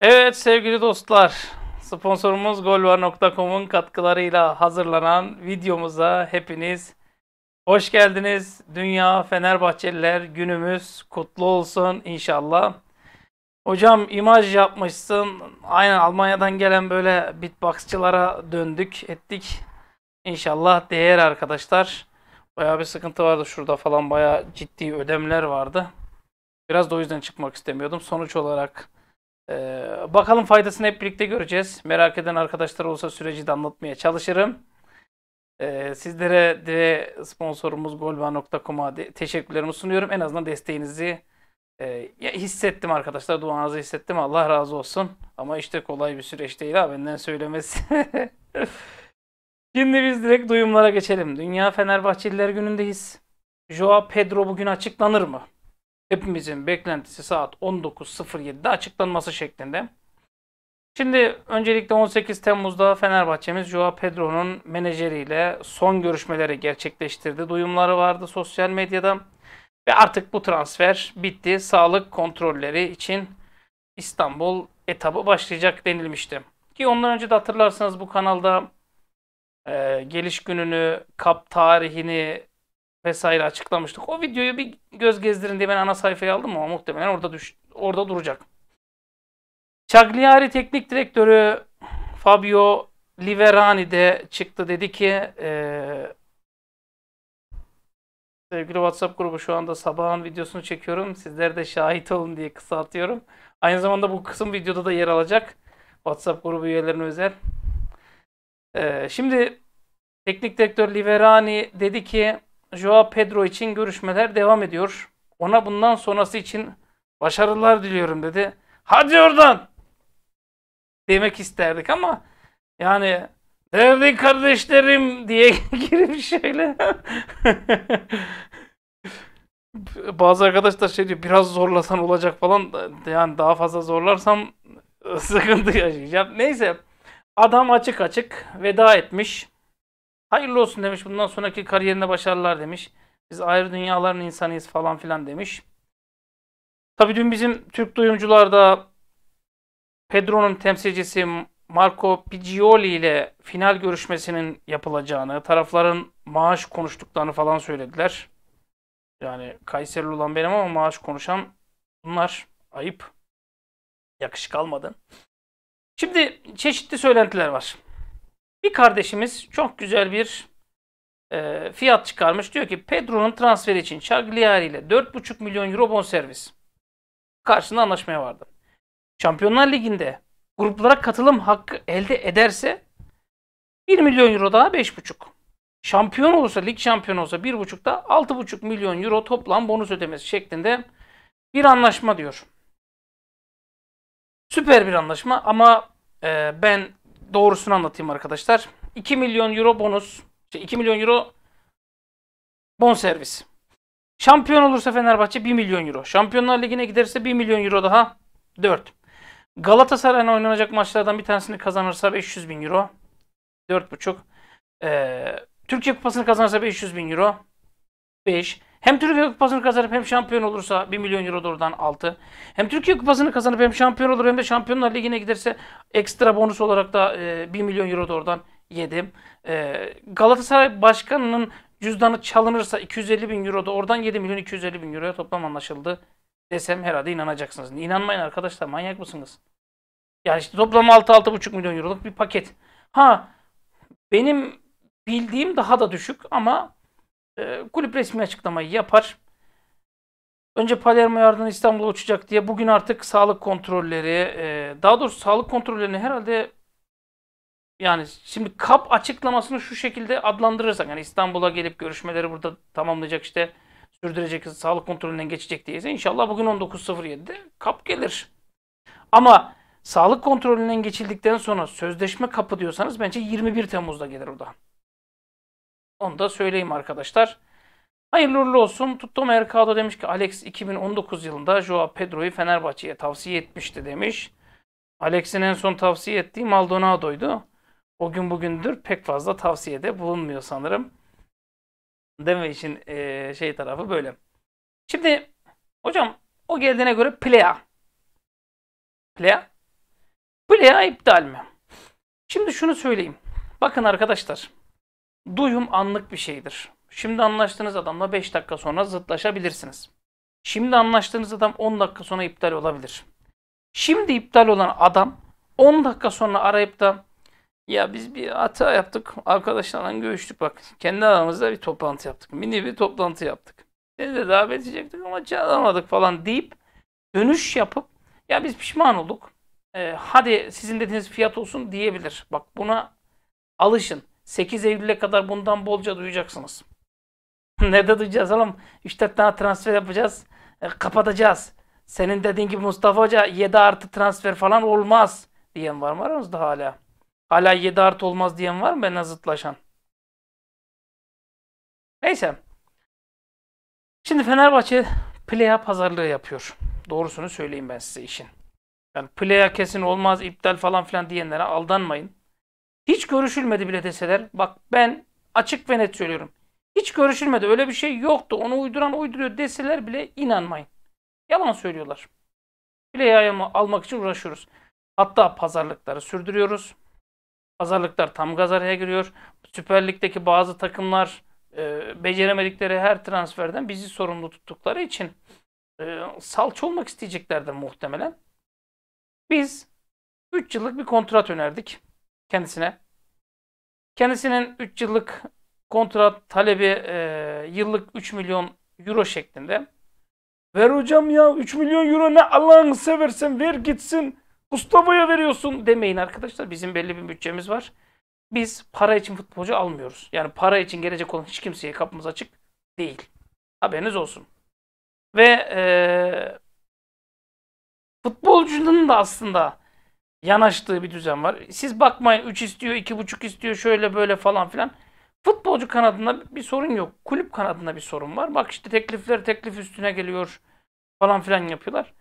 Evet sevgili dostlar, sponsorumuz golvar.com'un katkılarıyla hazırlanan videomuza hepiniz hoş geldiniz. Dünya Fenerbahçeliler günümüz kutlu olsun inşallah. Hocam imaj yapmışsın. Aynen Almanya'dan gelen böyle beatboxçılara döndük ettik. İnşallah değer arkadaşlar. Bayağı bir sıkıntı vardı şurada falan bayağı ciddi ödemler vardı. Biraz da o yüzden çıkmak istemiyordum. Sonuç olarak ee, bakalım faydasını hep birlikte göreceğiz. Merak eden arkadaşlar olsa süreci de anlatmaya çalışırım. Ee, sizlere de sponsorumuz golba.com'a teşekkürlerimi sunuyorum. En azından desteğinizi e, hissettim arkadaşlar. Duanızı hissettim. Allah razı olsun. Ama işte kolay bir süreç değil ha benden söylemesi. Şimdi biz direkt duyumlara geçelim. Dünya Fenerbahçeliler günündeyiz. Joao Pedro bugün açıklanır mı? hepimizin beklentisi saat 19.07'de açıklanması şeklinde. Şimdi öncelikle 18 Temmuz'da Fenerbahçe'miz Joao Pedro'nun menajeriyle son görüşmeleri gerçekleştirdi. Duyumları vardı sosyal medyada. Ve artık bu transfer bitti. Sağlık kontrolleri için İstanbul etabı başlayacak denilmişti. Ki ondan önce de hatırlarsanız bu kanalda e, geliş gününü, kap tarihini, vesaire açıklamıştık. O videoyu bir göz gezdirin diye ben ana sayfaya aldım ama muhtemelen orada düş orada duracak. Cagliari teknik direktörü Fabio Liverani de çıktı dedi ki e, sevgili WhatsApp grubu şu anda sabahın videosunu çekiyorum. Sizler de şahit olun diye kısaltıyorum. Aynı zamanda bu kısım videoda da yer alacak. WhatsApp grubu üyelerine özel. E, şimdi teknik direktör Liverani dedi ki Joao Pedro için görüşmeler devam ediyor. Ona bundan sonrası için başarılar diliyorum dedi. Hadi oradan demek isterdik ama yani değerli kardeşlerim diye girip şöyle bazı arkadaşlar şey diyor biraz zorlasan olacak falan yani daha fazla zorlarsam sıkıntı yaşayacağım. Neyse adam açık açık veda etmiş. Hayırlı olsun demiş. Bundan sonraki kariyerine başarılar demiş. Biz ayrı dünyaların insanıyız falan filan demiş. Tabii dün bizim Türk duyumcularda Pedro'nun temsilcisi Marco Piccioli ile final görüşmesinin yapılacağını, tarafların maaş konuştuklarını falan söylediler. Yani Kayserili olan benim ama maaş konuşan bunlar ayıp. Yakışık almadı. Şimdi çeşitli söylentiler var. Bir kardeşimiz çok güzel bir e, fiyat çıkarmış. Diyor ki Pedro'nun transferi için Cagliari ile 4,5 milyon euro bonservis karşısında anlaşmaya vardı. Şampiyonlar Ligi'nde gruplara katılım hakkı elde ederse 1 milyon euro daha 5,5. Şampiyon olursa, lig şampiyonu olsa 1,5'da 6,5 milyon euro toplam bonus ödemesi şeklinde bir anlaşma diyor. Süper bir anlaşma ama e, ben doğrusunu anlatayım arkadaşlar. 2 milyon euro bonus. Şey 2 milyon euro bon servis. Şampiyon olursa Fenerbahçe 1 milyon euro. Şampiyonlar Ligi'ne giderse 1 milyon euro daha 4. Galatasaray'la oynanacak maçlardan bir tanesini kazanırsa 500 bin euro. 4,5. Ee, Türkiye Kupası'nı kazanırsa 500 bin euro. 5. Hem Türkiye Kupası'nı kazanıp hem şampiyon olursa 1 milyon euro doğrudan oradan 6. Hem Türkiye Kupası'nı kazanıp hem şampiyon olur hem de Şampiyonlar Ligi'ne giderse ekstra bonus olarak da e, 1 milyon euro doğrudan oradan 7. E, Galatasaray Başkanı'nın cüzdanı çalınırsa 250 bin euro da oradan 7 milyon 250 bin euroya toplam anlaşıldı desem herhalde inanacaksınız. İnanmayın arkadaşlar manyak mısınız? Yani işte toplam 6-6,5 milyon euroluk bir paket. Ha benim bildiğim daha da düşük ama e, kulüp resmi açıklamayı yapar. Önce Palermo İstanbul'a uçacak diye bugün artık sağlık kontrolleri, e, daha doğrusu sağlık kontrollerini herhalde yani şimdi kap açıklamasını şu şekilde adlandırırsak yani İstanbul'a gelip görüşmeleri burada tamamlayacak işte sürdürecek sağlık kontrolünden geçecek diyeyse inşallah bugün 19.07'de kap gelir. Ama sağlık kontrolünden geçildikten sonra sözleşme kapı diyorsanız bence 21 Temmuz'da gelir o da. Onu da söyleyeyim arkadaşlar. Hayırlı uğurlu olsun. Tutto Mercado demiş ki Alex 2019 yılında Joao Pedro'yu Fenerbahçe'ye tavsiye etmişti demiş. Alex'in en son tavsiye ettiği Maldonado'ydu. O gün bugündür pek fazla tavsiyede bulunmuyor sanırım. Deme için e, şey tarafı böyle. Şimdi hocam o geldiğine göre Plea. Plea? Plea iptal mi? Şimdi şunu söyleyeyim. Bakın arkadaşlar. Duyum anlık bir şeydir. Şimdi anlaştığınız adamla 5 dakika sonra zıtlaşabilirsiniz. Şimdi anlaştığınız adam 10 dakika sonra iptal olabilir. Şimdi iptal olan adam 10 dakika sonra arayıp da ya biz bir hata yaptık. Arkadaşlarla görüştük bak. Kendi aramızda bir toplantı yaptık. Mini bir toplantı yaptık. Seni de davet edecektik ama çağıramadık falan deyip dönüş yapıp ya biz pişman olduk. Ee, hadi sizin dediğiniz fiyat olsun diyebilir. Bak buna alışın. 8 Eylül'e kadar bundan bolca duyacaksınız. ne de duyacağız oğlum? 3-4 tane transfer yapacağız. E, kapatacağız. Senin dediğin gibi Mustafa Hoca 7 artı transfer falan olmaz diyen var mı aranızda hala? Hala 7 artı olmaz diyen var mı benimle zıtlaşan? Neyse. Şimdi Fenerbahçe playa pazarlığı yapıyor. Doğrusunu söyleyeyim ben size işin. Yani playa kesin olmaz, iptal falan filan diyenlere aldanmayın. Hiç görüşülmedi bile deseler. Bak ben açık ve net söylüyorum. Hiç görüşülmedi. Öyle bir şey yoktu. Onu uyduran uyduruyor deseler bile inanmayın. Yalan söylüyorlar. Bile almak için uğraşıyoruz. Hatta pazarlıkları sürdürüyoruz. Pazarlıklar tam gaz araya giriyor. Süper Lig'deki bazı takımlar e, beceremedikleri her transferden bizi sorumlu tuttukları için e, salça olmak isteyeceklerdir muhtemelen. Biz 3 yıllık bir kontrat önerdik kendisine. Kendisinin 3 yıllık kontrat talebi e, yıllık 3 milyon euro şeklinde. Ver hocam ya 3 milyon euro ne Allah'ını seversen ver gitsin. Mustafa'ya veriyorsun demeyin arkadaşlar. Bizim belli bir bütçemiz var. Biz para için futbolcu almıyoruz. Yani para için gelecek olan hiç kimseye kapımız açık değil. Haberiniz olsun. Ve e, futbolcunun da aslında yanaştığı bir düzen var. Siz bakmayın 3 istiyor, 2,5 istiyor, şöyle böyle falan filan. Futbolcu kanadında bir sorun yok. Kulüp kanadında bir sorun var. Bak işte teklifler teklif üstüne geliyor falan filan yapıyorlar.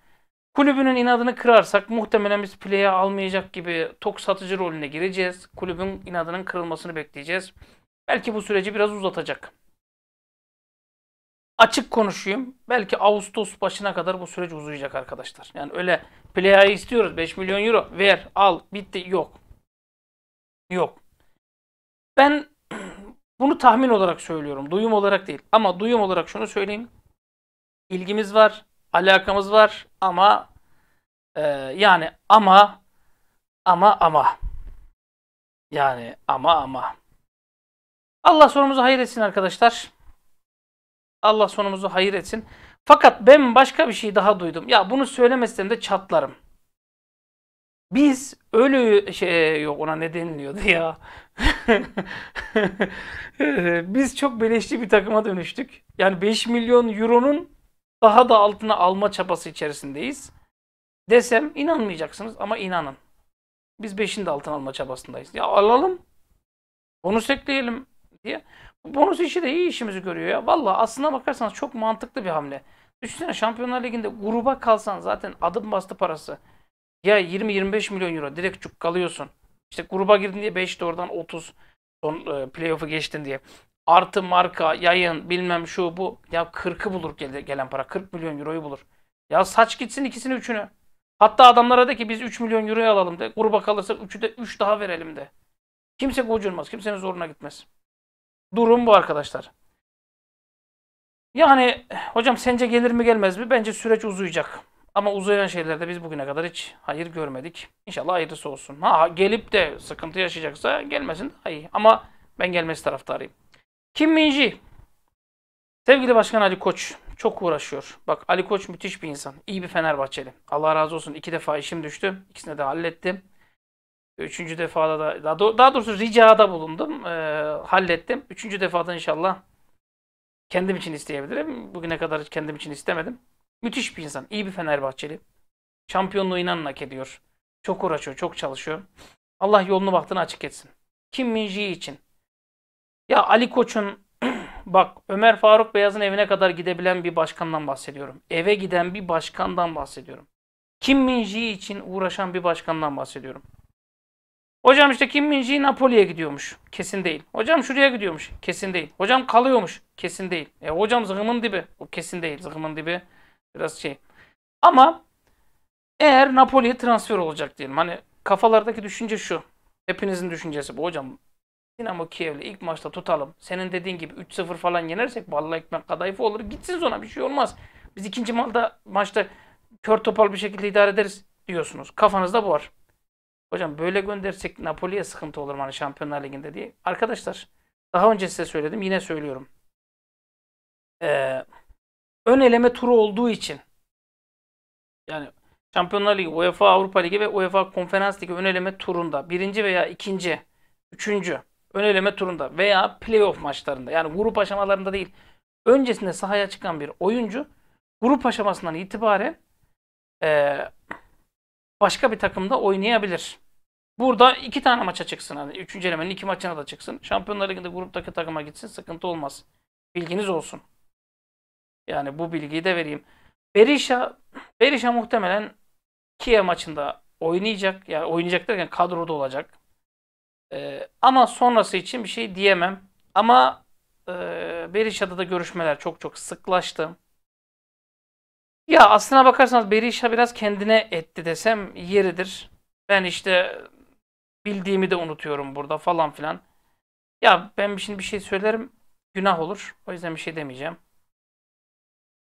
Kulübünün inadını kırarsak muhtemelen biz play'e almayacak gibi tok satıcı rolüne gireceğiz. Kulübün inadının kırılmasını bekleyeceğiz. Belki bu süreci biraz uzatacak. Açık konuşayım. Belki Ağustos başına kadar bu süreç uzayacak arkadaşlar. Yani öyle Playa'yı istiyoruz. 5 milyon euro. Ver, al, bitti. Yok. Yok. Ben bunu tahmin olarak söylüyorum. Duyum olarak değil. Ama duyum olarak şunu söyleyeyim. İlgimiz var. Alakamız var. Ama e, yani ama ama ama yani ama ama Allah sonumuzu hayır etsin arkadaşlar. Allah sonumuzu hayır etsin. Fakat ben başka bir şey daha duydum. Ya bunu söylemesem de çatlarım. Biz ölü şey yok ona ne deniliyordu ya. Biz çok beleşli bir takıma dönüştük. Yani 5 milyon euronun daha da altına alma çabası içerisindeyiz. Desem inanmayacaksınız ama inanın. Biz 5'in de altına alma çabasındayız. Ya alalım. Onu sekleyelim diye. bonus işi de iyi işimizi görüyor ya. Valla aslında bakarsanız çok mantıklı bir hamle. Düşünsene Şampiyonlar Ligi'nde gruba kalsan zaten adım bastı parası. Ya 20-25 milyon euro direkt kalıyorsun. İşte gruba girdin diye 5'te oradan 30. Son e, playoff'u geçtin diye. Artı marka, yayın, bilmem şu bu. Ya 40'ı bulur gelen para. 40 milyon euroyu bulur. Ya saç gitsin ikisini üçünü. Hatta adamlara de ki biz 3 milyon euroya alalım de. Gruba kalırsak 3'ü de 3 daha verelim de. Kimse gocunmaz. Kimsenin zoruna gitmez. Durum bu arkadaşlar. Yani hocam sence gelir mi gelmez mi? Bence süreç uzayacak. Ama uzayan şeylerde biz bugüne kadar hiç hayır görmedik. İnşallah hayırlısı olsun. Ha gelip de sıkıntı yaşayacaksa gelmesin daha iyi. Ama ben gelmesi taraftarıyım. Kim Minji? Sevgili Başkan Ali Koç çok uğraşıyor. Bak Ali Koç müthiş bir insan. İyi bir Fenerbahçeli. Allah razı olsun. İki defa işim düştü. İkisini de hallettim. Üçüncü defada da daha, doğrusu ricada bulundum. E, hallettim. Üçüncü defada inşallah kendim için isteyebilirim. Bugüne kadar hiç kendim için istemedim. Müthiş bir insan. iyi bir Fenerbahçeli. Şampiyonluğu inanın hak ediyor. Çok uğraşıyor, çok çalışıyor. Allah yolunu baktığını açık etsin. Kim Minji için. Ya Ali Koç'un bak Ömer Faruk Beyaz'ın evine kadar gidebilen bir başkandan bahsediyorum. Eve giden bir başkandan bahsediyorum. Kim Minji için uğraşan bir başkandan bahsediyorum. Hocam işte Kim Minji Napoli'ye gidiyormuş. Kesin değil. Hocam şuraya gidiyormuş. Kesin değil. Hocam kalıyormuş. Kesin değil. E hocam zıhımın dibi. O kesin değil. Zıhımın dibi biraz şey. Ama eğer Napoli'ye transfer olacak diyelim. Hani kafalardaki düşünce şu. Hepinizin düşüncesi bu. Hocam Dinamo Kiev'le ilk maçta tutalım. Senin dediğin gibi 3-0 falan yenersek vallahi ekmek kadayıfı olur. Gitsin sonra bir şey olmaz. Biz ikinci malda maçta kör topal bir şekilde idare ederiz diyorsunuz. Kafanızda bu var. Hocam böyle göndersek Napoli'ye sıkıntı olur mu hani Şampiyonlar Ligi'nde diye. Arkadaşlar daha önce size söyledim yine söylüyorum. Ee, ön eleme turu olduğu için yani Şampiyonlar Ligi, UEFA Avrupa Ligi ve UEFA Konferans Ligi ön eleme turunda birinci veya ikinci, üçüncü ön eleme turunda veya playoff maçlarında yani grup aşamalarında değil öncesinde sahaya çıkan bir oyuncu grup aşamasından itibaren e, başka bir takımda oynayabilir. Burada iki tane maça çıksın. Hani üçüncü elemenin iki maçına da çıksın. Şampiyonlar Ligi'nde gruptaki takıma gitsin. Sıkıntı olmaz. Bilginiz olsun. Yani bu bilgiyi de vereyim. Berisha, Berisha muhtemelen Kiev maçında oynayacak. Yani oynayacak derken kadroda olacak. Ee, ama sonrası için bir şey diyemem. Ama e, Berisha'da da görüşmeler çok çok sıklaştı. Ya aslına bakarsanız Berisha biraz kendine etti desem yeridir. Ben işte bildiğimi de unutuyorum burada falan filan. Ya ben şimdi bir şey söylerim günah olur. O yüzden bir şey demeyeceğim.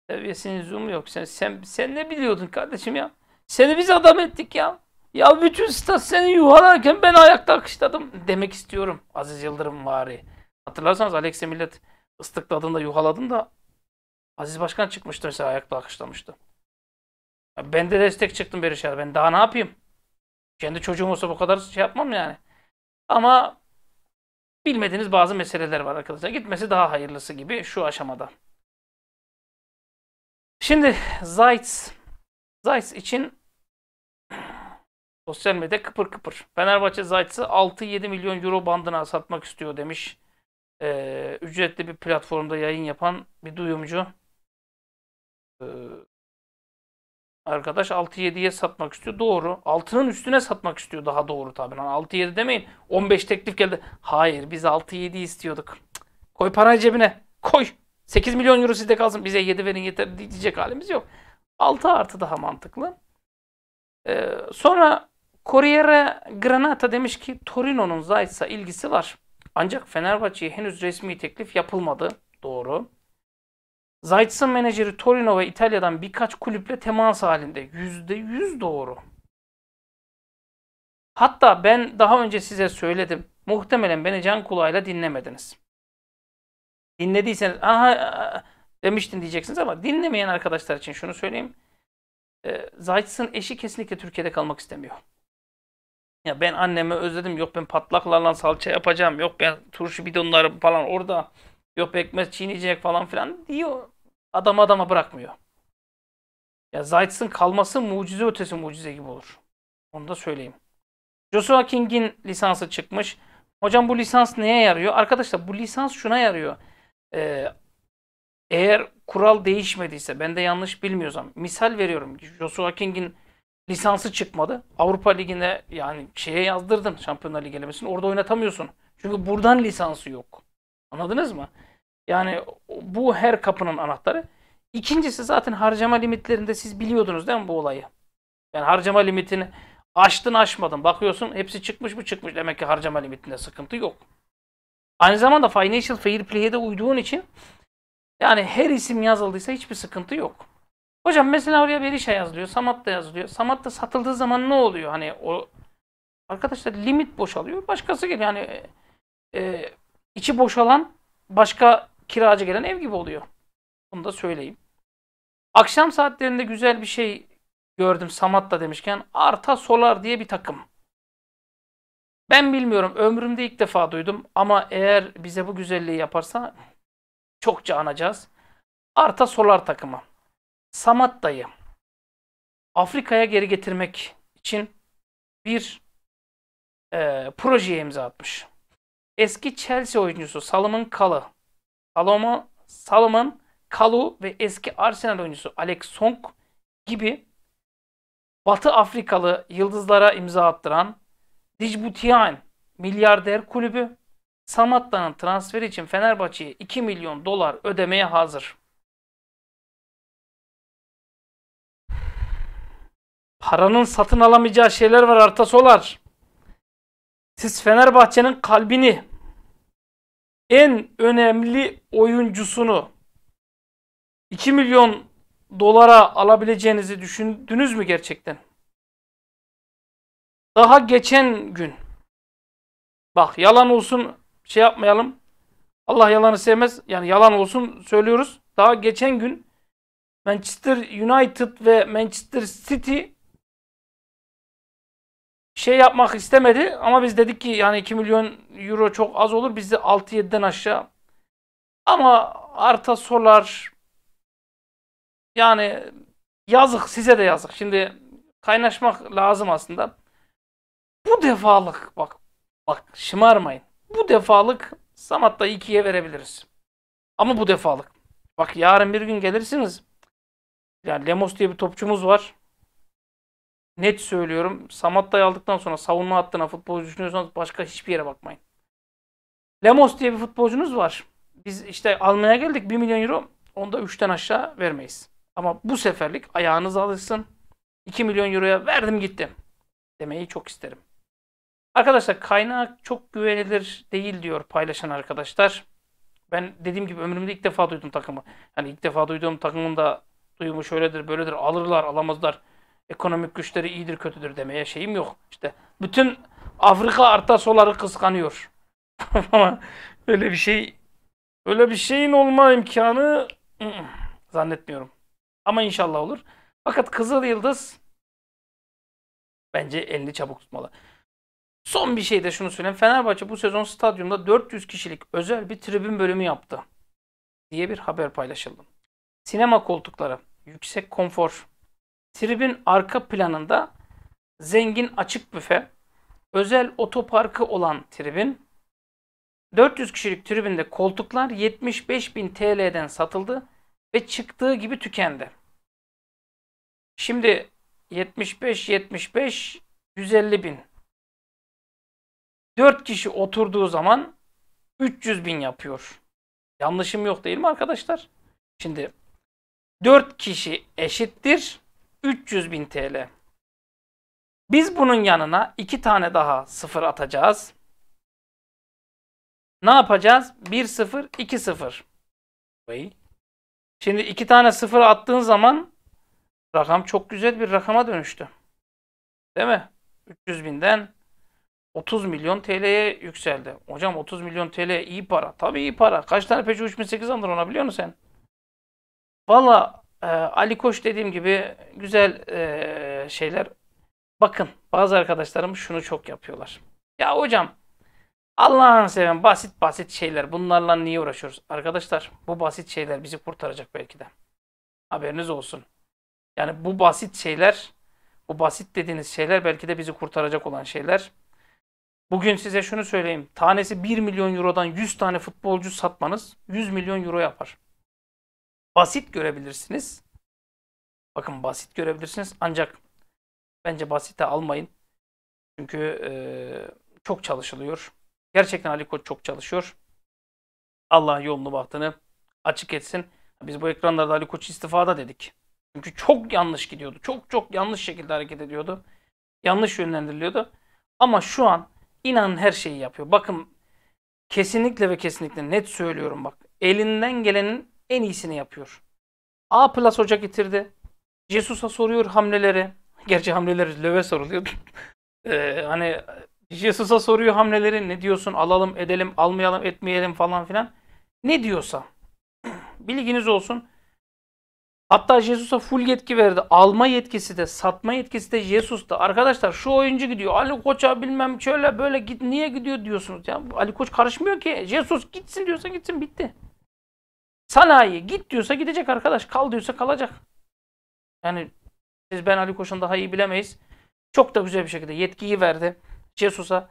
Seviyesinin zoom yok. Sen, sen, sen ne biliyordun kardeşim ya? Seni biz adam ettik ya. Ya bütün stat seni yuvarlarken ben ayakta akışladım demek istiyorum. Aziz Yıldırım vari. Hatırlarsanız Alex'e millet ıstıkladığında yuhaladın da Aziz Başkan çıkmıştı mesela ayakta alkışlamıştı. Ben de destek çıktım bir işe. Ben daha ne yapayım? Kendi çocuğum olsa bu kadar şey yapmam yani. Ama bilmediğiniz bazı meseleler var arkadaşlar. Gitmesi daha hayırlısı gibi şu aşamada. Şimdi Zayt Zayt için sosyal medya kıpır kıpır. Fenerbahçe Zayt'sı 6-7 milyon euro bandına satmak istiyor demiş. Ee, ücretli bir platformda yayın yapan bir duyumcu. Arkadaş 6-7'ye satmak istiyor. Doğru. Altının üstüne satmak istiyor daha doğru tabii. Yani 6-7 demeyin. 15 teklif geldi. Hayır biz 6-7 istiyorduk. Koy parayı cebine. Koy. 8 milyon euro sizde kalsın. Bize 7 verin yeter diyecek halimiz yok. 6 artı daha mantıklı. Ee, sonra Corriere Granata demiş ki Torino'nun Zayt'sa ilgisi var. Ancak Fenerbahçe'ye henüz resmi teklif yapılmadı. Doğru. Zayt'sın menajeri Torino ve İtalya'dan birkaç kulüple temas halinde. yüzde yüz doğru. Hatta ben daha önce size söyledim. Muhtemelen beni can kulağıyla dinlemediniz. Dinlediyseniz aha demiştin diyeceksiniz ama dinlemeyen arkadaşlar için şunu söyleyeyim. E, eşi kesinlikle Türkiye'de kalmak istemiyor. Ya ben annemi özledim. Yok ben patlaklarla salça yapacağım. Yok ben turşu bidonları falan orada Yok ekmek çiğneyecek falan filan diyor. Adam adama bırakmıyor. Ya Zayt'sın kalması mucize ötesi mucize gibi olur. Onu da söyleyeyim. Joshua King'in lisansı çıkmış. Hocam bu lisans neye yarıyor? Arkadaşlar bu lisans şuna yarıyor. Ee, eğer kural değişmediyse, ben de yanlış bilmiyorsam. Misal veriyorum. Joshua King'in lisansı çıkmadı. Avrupa Ligi'ne yani şeye yazdırdın Şampiyonlar ligine elemesini. Orada oynatamıyorsun. Çünkü buradan lisansı yok. Anladınız mı? Yani bu her kapının anahtarı. İkincisi zaten harcama limitlerinde siz biliyordunuz değil mi bu olayı? Yani harcama limitini aştın aşmadın. Bakıyorsun hepsi çıkmış mı çıkmış. Demek ki harcama limitinde sıkıntı yok. Aynı zamanda Financial Fair Play'e de uyduğun için yani her isim yazıldıysa hiçbir sıkıntı yok. Hocam mesela oraya Berisha yazılıyor, Samat da yazılıyor. Samat da satıldığı zaman ne oluyor? Hani o arkadaşlar limit boşalıyor. Başkası gibi yani e, e, içi boşalan başka kiracı gelen ev gibi oluyor. Bunu da söyleyeyim. Akşam saatlerinde güzel bir şey gördüm Samat demişken Arta Solar diye bir takım. Ben bilmiyorum ömrümde ilk defa duydum ama eğer bize bu güzelliği yaparsa çokça anacağız. Arta Solar takımı. Samat dayı. Afrika'ya geri getirmek için bir e, projeye imza atmış. Eski Chelsea oyuncusu Salomon Kalı Salomon, Salomon Kalu ve eski Arsenal oyuncusu Alex Song gibi Batı Afrikalı yıldızlara imza attıran Dijbutian milyarder kulübü Samatta'nın transferi için Fenerbahçe'ye 2 milyon dolar ödemeye hazır. Paranın satın alamayacağı şeyler var Arta Solar. Siz Fenerbahçe'nin kalbini en önemli oyuncusunu 2 milyon dolara alabileceğinizi düşündünüz mü gerçekten? Daha geçen gün bak yalan olsun şey yapmayalım. Allah yalanı sevmez. Yani yalan olsun söylüyoruz. Daha geçen gün Manchester United ve Manchester City şey yapmak istemedi ama biz dedik ki yani 2 milyon euro çok az olur. Biz de 6-7'den aşağı. Ama Arta Solar yani yazık size de yazık. Şimdi kaynaşmak lazım aslında. Bu defalık bak bak şımarmayın. Bu defalık Samat'ta 2'ye verebiliriz. Ama bu defalık. Bak yarın bir gün gelirsiniz. Yani Lemos diye bir topçumuz var net söylüyorum. Samatta'yı aldıktan sonra savunma hattına futbolcu düşünüyorsanız başka hiçbir yere bakmayın. Lemos diye bir futbolcunuz var. Biz işte almaya geldik 1 milyon euro. Onda 3'ten aşağı vermeyiz. Ama bu seferlik ayağınız alışsın. 2 milyon euroya verdim gittim. Demeyi çok isterim. Arkadaşlar kaynak çok güvenilir değil diyor paylaşan arkadaşlar. Ben dediğim gibi ömrümde ilk defa duydum takımı. Yani ilk defa duyduğum takımın da duyumu şöyledir böyledir alırlar alamazlar ekonomik güçleri iyidir kötüdür demeye şeyim yok. İşte bütün Afrika arta soları kıskanıyor. öyle bir şey öyle bir şeyin olma imkanı zannetmiyorum. Ama inşallah olur. Fakat Kızıl Yıldız bence elini çabuk tutmalı. Son bir şey de şunu söyleyeyim. Fenerbahçe bu sezon stadyumda 400 kişilik özel bir tribün bölümü yaptı diye bir haber paylaşıldı. Sinema koltukları, yüksek konfor, Tribün arka planında zengin açık büfe, özel otoparkı olan tribün, 400 kişilik tribünde koltuklar 75 bin TL'den satıldı ve çıktığı gibi tükendi. Şimdi 75 75 150 bin. 4 kişi oturduğu zaman 300 bin yapıyor. Yanlışım yok değil mi arkadaşlar? Şimdi 4 kişi eşittir 300 bin TL. Biz bunun yanına iki tane daha sıfır atacağız. Ne yapacağız? 1 sıfır, 2 sıfır. Şimdi iki tane sıfır attığın zaman rakam çok güzel bir rakama dönüştü. Değil mi? 300 binden 30 milyon TL'ye yükseldi. Hocam 30 milyon TL iyi para. Tabii iyi para. Kaç tane Peugeot 3008 alır ona biliyor musun sen? Valla ee, Ali Koç dediğim gibi güzel e, şeyler. Bakın bazı arkadaşlarım şunu çok yapıyorlar. Ya hocam Allah'ını seven basit basit şeyler. Bunlarla niye uğraşıyoruz? Arkadaşlar bu basit şeyler bizi kurtaracak belki de. Haberiniz olsun. Yani bu basit şeyler, bu basit dediğiniz şeyler belki de bizi kurtaracak olan şeyler. Bugün size şunu söyleyeyim. Tanesi 1 milyon eurodan 100 tane futbolcu satmanız 100 milyon euro yapar basit görebilirsiniz. Bakın basit görebilirsiniz ancak bence basite almayın. Çünkü e, çok çalışılıyor. Gerçekten Ali Koç çok çalışıyor. Allah yolunu bahtını açık etsin. Biz bu ekranlarda Ali Koç istifada dedik. Çünkü çok yanlış gidiyordu. Çok çok yanlış şekilde hareket ediyordu. Yanlış yönlendiriliyordu. Ama şu an inanın her şeyi yapıyor. Bakın kesinlikle ve kesinlikle net söylüyorum bak. Elinden gelenin en iyisini yapıyor. A plus hoca getirdi. Jesus'a soruyor hamleleri. Gerçi hamleleri Löve soruluyor. ee, hani Jesus'a soruyor hamleleri ne diyorsun alalım edelim almayalım etmeyelim falan filan. Ne diyorsa. Bilginiz olsun. Hatta Jesus'a full yetki verdi. Alma yetkisi de satma yetkisi de Jesus'ta. Arkadaşlar şu oyuncu gidiyor. Ali Koç'a bilmem şöyle böyle git niye gidiyor diyorsunuz. Ya, Ali Koç karışmıyor ki. Jesus gitsin diyorsa gitsin bitti. Sanayiye git diyorsa gidecek arkadaş. Kal diyorsa kalacak. Yani siz ben Ali Koç'un daha iyi bilemeyiz. Çok da güzel bir şekilde yetkiyi verdi. Cesus'a. Şey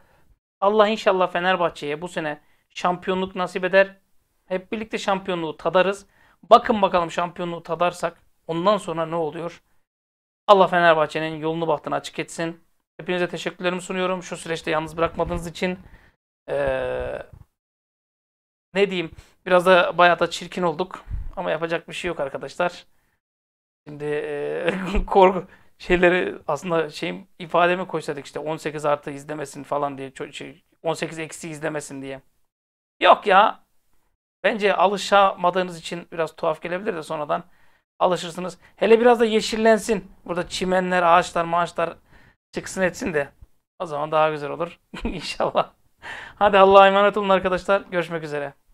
Allah inşallah Fenerbahçe'ye bu sene şampiyonluk nasip eder. Hep birlikte şampiyonluğu tadarız. Bakın bakalım şampiyonluğu tadarsak ondan sonra ne oluyor? Allah Fenerbahçe'nin yolunu bahtını açık etsin. Hepinize teşekkürlerimi sunuyorum. Şu süreçte yalnız bırakmadığınız için. Ee, ne diyeyim biraz da bayağı da çirkin olduk. Ama yapacak bir şey yok arkadaşlar. Şimdi e, korku şeyleri aslında şeyim ifademi koysaydık işte 18 artı izlemesin falan diye şey, 18 eksi izlemesin diye. Yok ya. Bence alışamadığınız için biraz tuhaf gelebilir de sonradan alışırsınız. Hele biraz da yeşillensin. Burada çimenler, ağaçlar, maaşlar çıksın etsin de. O zaman daha güzel olur. inşallah. Hadi Allah'a emanet olun arkadaşlar. Görüşmek üzere.